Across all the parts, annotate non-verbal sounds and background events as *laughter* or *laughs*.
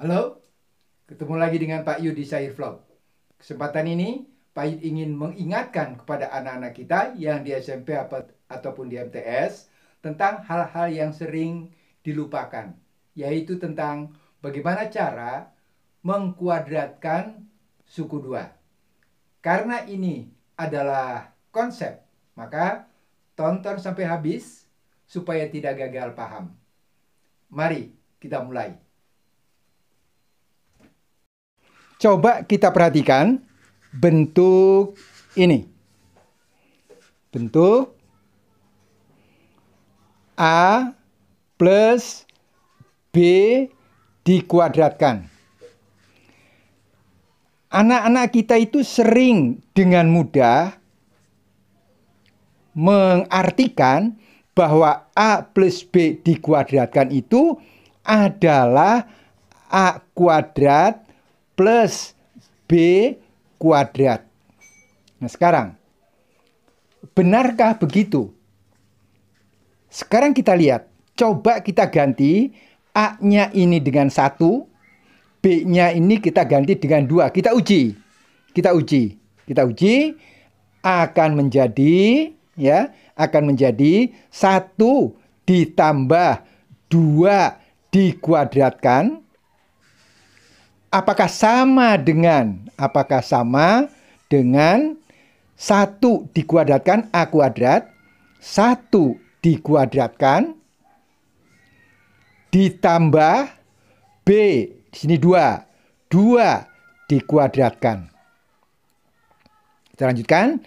Halo, ketemu lagi dengan Pak Yudi Syair Vlog. Kesempatan ini, Pak Yud ingin mengingatkan kepada anak-anak kita yang di SMP ataupun di MTS tentang hal-hal yang sering dilupakan, yaitu tentang bagaimana cara mengkuadratkan suku dua. Karena ini adalah konsep, maka tonton sampai habis supaya tidak gagal paham. Mari kita mulai. Coba kita perhatikan bentuk ini. Bentuk A plus B dikuadratkan. Anak-anak kita itu sering dengan mudah mengartikan bahwa A plus B dikuadratkan itu adalah A kuadrat plus B kuadrat. Nah sekarang, benarkah begitu? Sekarang kita lihat, coba kita ganti A-nya ini dengan satu, B-nya ini kita ganti dengan dua. Kita uji, kita uji, kita uji akan menjadi ya akan menjadi satu ditambah dua dikuadratkan apakah sama dengan apakah sama dengan satu dikuadratkan a kuadrat satu dikuadratkan ditambah b di sini dua dua dikuadratkan kita lanjutkan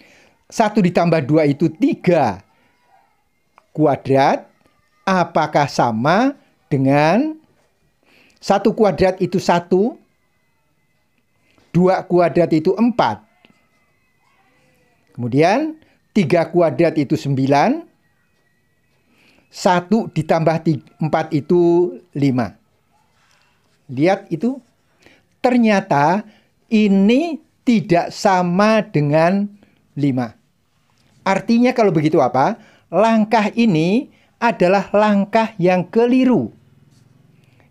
satu ditambah dua itu tiga kuadrat apakah sama dengan satu kuadrat itu satu 2 kuadrat itu 4. Kemudian 3 kuadrat itu 9. 1 ditambah 4 itu 5. Lihat itu. Ternyata ini tidak sama dengan 5. Artinya kalau begitu apa? Langkah ini adalah langkah yang keliru.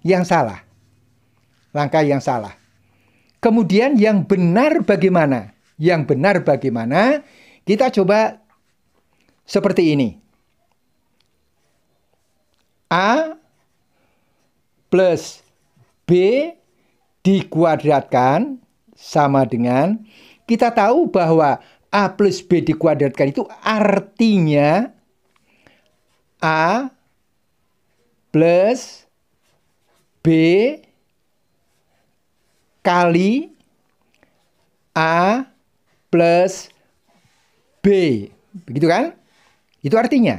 Yang salah. Langkah yang salah. Kemudian yang benar bagaimana? Yang benar bagaimana? Kita coba seperti ini. A plus B dikuadratkan sama dengan kita tahu bahwa A plus B dikuadratkan itu artinya A plus B kali A plus B. Begitu kan? Itu artinya.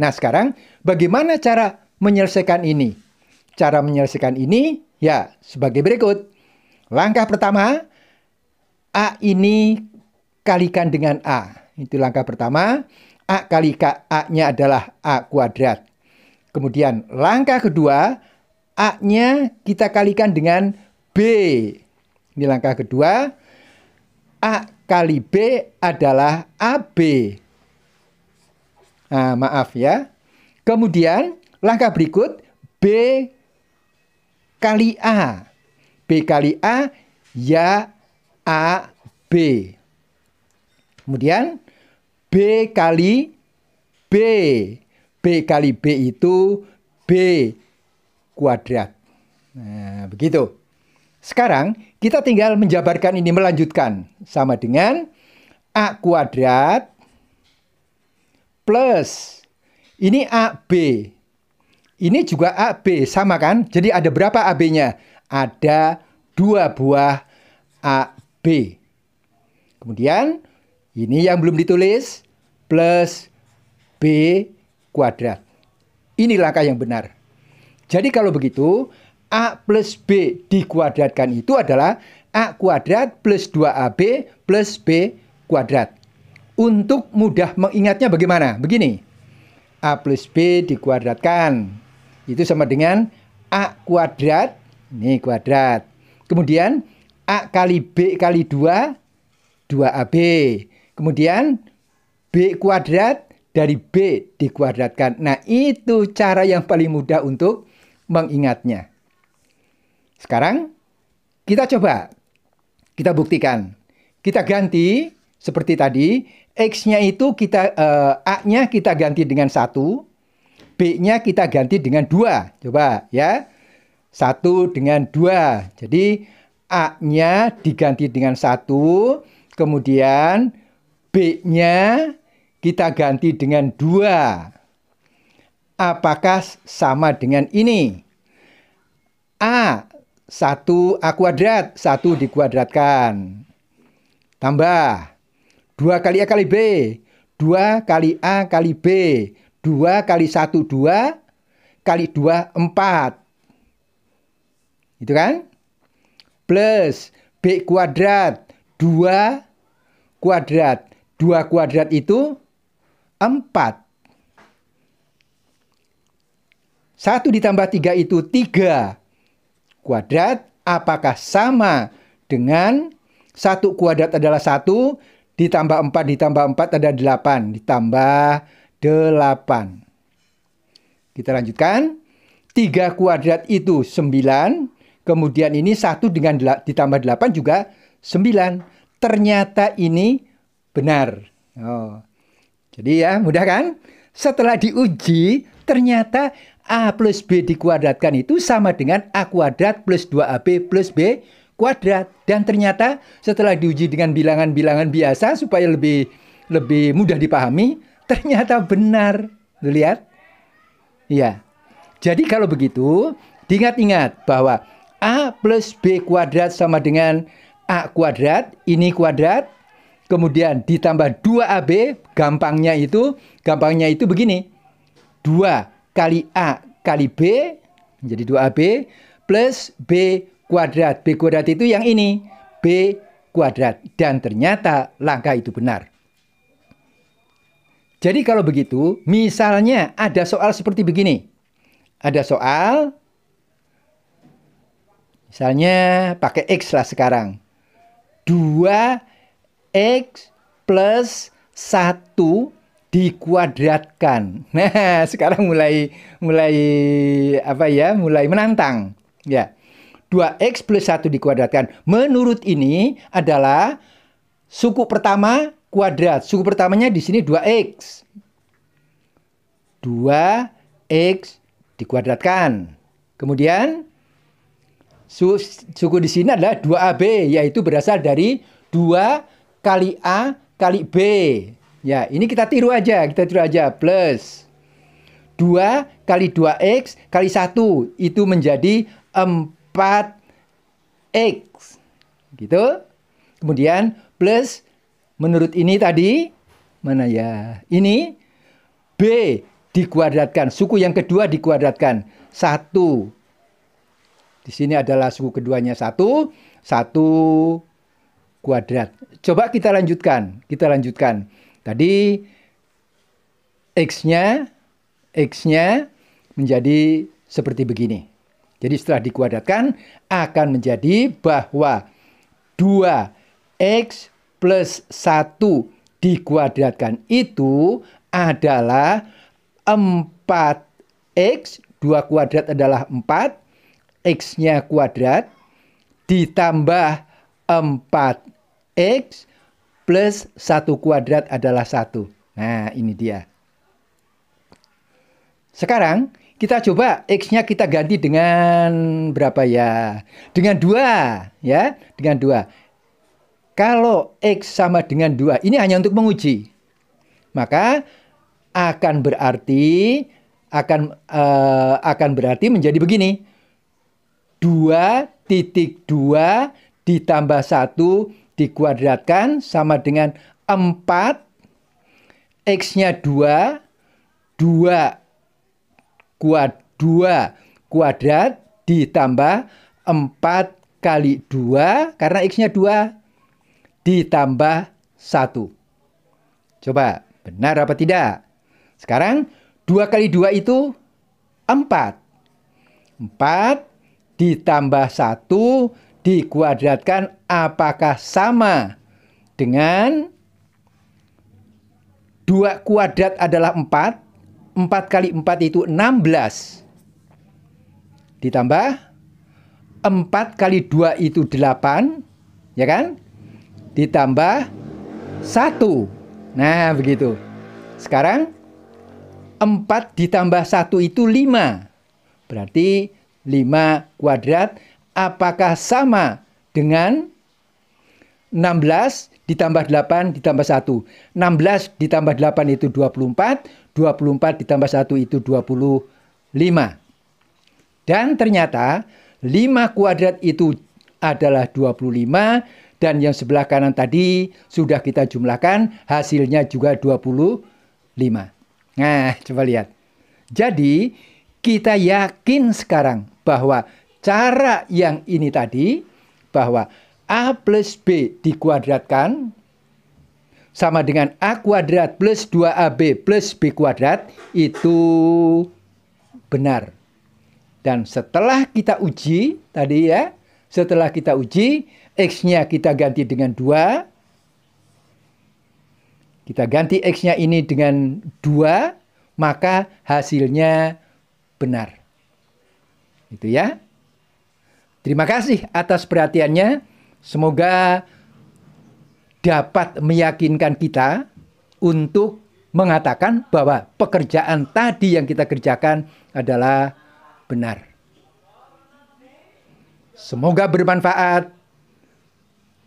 Nah sekarang bagaimana cara menyelesaikan ini? Cara menyelesaikan ini ya sebagai berikut. Langkah pertama, A ini kalikan dengan A. Itu langkah pertama. A kali A-nya adalah A kuadrat. Kemudian langkah kedua, A-nya kita kalikan dengan B. Ini langkah kedua. A kali B adalah AB. Nah, maaf ya. Kemudian langkah berikut B kali A. B kali A ya ab. Kemudian B kali B. B kali B itu B kuadrat. Nah, begitu. Sekarang kita tinggal menjabarkan ini melanjutkan sama dengan A kuadrat plus ini AB. Ini juga AB sama kan? Jadi ada berapa AB-nya? Ada dua buah AB. Kemudian ini yang belum ditulis plus B kuadrat. Ini langkah yang benar. Jadi kalau begitu A plus B dikuadratkan itu adalah A kuadrat plus 2AB plus B kuadrat. Untuk mudah mengingatnya bagaimana? Begini. A plus B dikuadratkan. Itu sama dengan A kuadrat. Ini kuadrat. Kemudian A kali B kali 2, 2AB. Kemudian B kuadrat dari B dikuadratkan. Nah, itu cara yang paling mudah untuk mengingatnya. Sekarang kita coba, kita buktikan. Kita ganti seperti tadi, X-nya itu kita, uh, A-nya kita ganti dengan satu, B-nya kita ganti dengan dua. Coba ya, satu dengan dua. Jadi A-nya diganti dengan satu, kemudian B-nya kita ganti dengan dua. Apakah sama dengan ini? A 1 A kuadrat, 1 dikuadratkan. Tambah 2 kali A kali B, 2 kali A kali B, 2 kali 1, 2, kali 2, 4. Itu kan? Plus B kuadrat, 2 kuadrat. 2 kuadrat itu 4. 1 ditambah 3 itu 3 kuadrat apakah sama dengan satu kuadrat adalah satu ditambah empat ditambah empat ada delapan ditambah delapan. Kita lanjutkan. Tiga kuadrat itu sembilan. Kemudian ini satu dengan ditambah delapan juga sembilan. Ternyata ini benar. Oh. Jadi ya mudah kan? Setelah diuji ternyata A plus B dikuadratkan itu sama dengan A kuadrat plus 2AB plus B kuadrat. Dan ternyata setelah diuji dengan bilangan-bilangan biasa supaya lebih lebih mudah dipahami, ternyata benar. Lihat. Ya. Jadi kalau begitu, diingat-ingat bahwa A plus B kuadrat sama dengan A kuadrat, ini kuadrat, kemudian ditambah 2AB, gampangnya itu, gampangnya itu begini. 2 kali A kali B menjadi 2AB plus B kuadrat. B kuadrat itu yang ini, B kuadrat. Dan ternyata langkah itu benar. Jadi kalau begitu, misalnya ada soal seperti begini. Ada soal, misalnya pakai X lah sekarang. 2X plus 1 dikuadratkan. *laughs* Nah, sekarang mulai mulai apa ya? Mulai menantang. Ya. 2x plus 1 dikuadratkan. Menurut ini adalah suku pertama kuadrat. Suku pertamanya di sini 2x. 2x dikuadratkan. Kemudian su suku di sini adalah 2AB yaitu berasal dari 2 kali A kali B. Ya, ini kita tiru aja, kita tiru aja. Plus 2 kali 2x kali 1 itu menjadi 4x. Gitu. Kemudian plus menurut ini tadi mana ya? Ini B dikuadratkan, suku yang kedua dikuadratkan. 1 di sini adalah suku keduanya satu, satu kuadrat. Coba kita lanjutkan, kita lanjutkan. Tadi X-nya X-nya menjadi seperti begini. Jadi setelah dikuadratkan akan menjadi bahwa 2x plus 1 dikuadratkan itu adalah 4x, 2 kuadrat adalah 4, x-nya kuadrat, ditambah 4x plus 1 kuadrat adalah 1. Nah, ini dia. Sekarang kita coba X-nya kita ganti dengan berapa ya? Dengan 2 ya, dengan 2. Kalau X sama dengan 2, ini hanya untuk menguji. Maka akan berarti akan uh, akan berarti menjadi begini. 2 titik 2 ditambah 1 dikuadratkan sama dengan 4 X-nya 2 2 kuad 2 kuadrat ditambah 4 kali 2 karena X-nya 2 ditambah 1. Coba benar apa tidak? Sekarang 2 kali 2 itu 4. 4 ditambah 1 dikuadratkan apakah sama dengan 2 kuadrat adalah 4, 4 kali 4 itu 16. Ditambah 4 kali 2 itu 8, ya kan? Ditambah 1. Nah, begitu. Sekarang 4 ditambah 1 itu 5. Berarti 5 kuadrat apakah sama dengan 16 ditambah 8 ditambah 1. 16 ditambah 8 itu 24, 24 ditambah 1 itu 25. Dan ternyata 5 kuadrat itu adalah 25 dan yang sebelah kanan tadi sudah kita jumlahkan hasilnya juga 25. Nah, *laughs* coba lihat. Jadi kita yakin sekarang bahwa cara yang ini tadi bahwa A plus B dikuadratkan sama dengan A kuadrat plus 2AB plus B kuadrat itu benar. Dan setelah kita uji tadi ya, setelah kita uji X-nya kita ganti dengan 2. Kita ganti X-nya ini dengan 2, maka hasilnya benar. Itu ya. Terima kasih atas perhatiannya. Semoga dapat meyakinkan kita untuk mengatakan bahwa pekerjaan tadi yang kita kerjakan adalah benar. Semoga bermanfaat.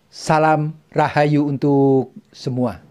Salam rahayu untuk semua.